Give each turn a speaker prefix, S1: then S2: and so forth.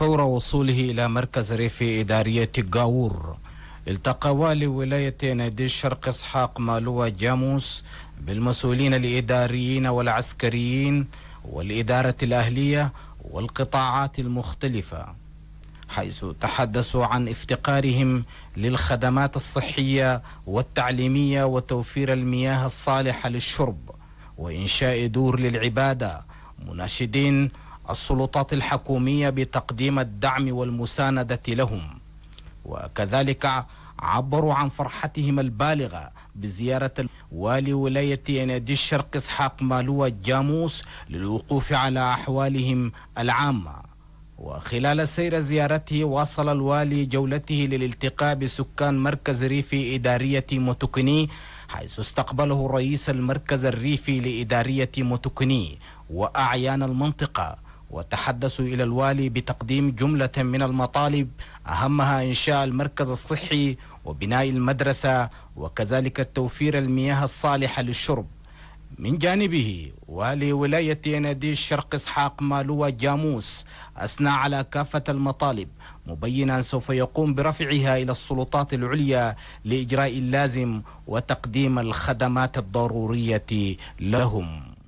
S1: فور وصوله إلى مركز ريفي إدارية غاور التقى والي ولاية نادي الشرق إسحاق مالوة جاموس بالمسؤولين الإداريين والعسكريين والإدارة الأهلية والقطاعات المختلفة حيث تحدثوا عن افتقارهم للخدمات الصحية والتعليمية وتوفير المياه الصالحة للشرب وإنشاء دور للعبادة مناشدين السلطات الحكومية بتقديم الدعم والمساندة لهم وكذلك عبروا عن فرحتهم البالغة بزيارة والي ولاية نادي الشرق إسحاق مالوة الجاموس للوقوف على أحوالهم العامة وخلال سير زيارته واصل الوالي جولته للالتقاء بسكان مركز ريفي إدارية موتوكني حيث استقبله رئيس المركز الريفي لإدارية موتوكني وأعيان المنطقة وتحدثوا إلى الوالي بتقديم جملة من المطالب أهمها إنشاء المركز الصحي وبناء المدرسة وكذلك توفير المياه الصالحة للشرب من جانبه والي ولاية ينادي الشرق إسحاق مالوة جاموس أثنى على كافة المطالب مبينا سوف يقوم برفعها إلى السلطات العليا لإجراء اللازم وتقديم الخدمات الضرورية لهم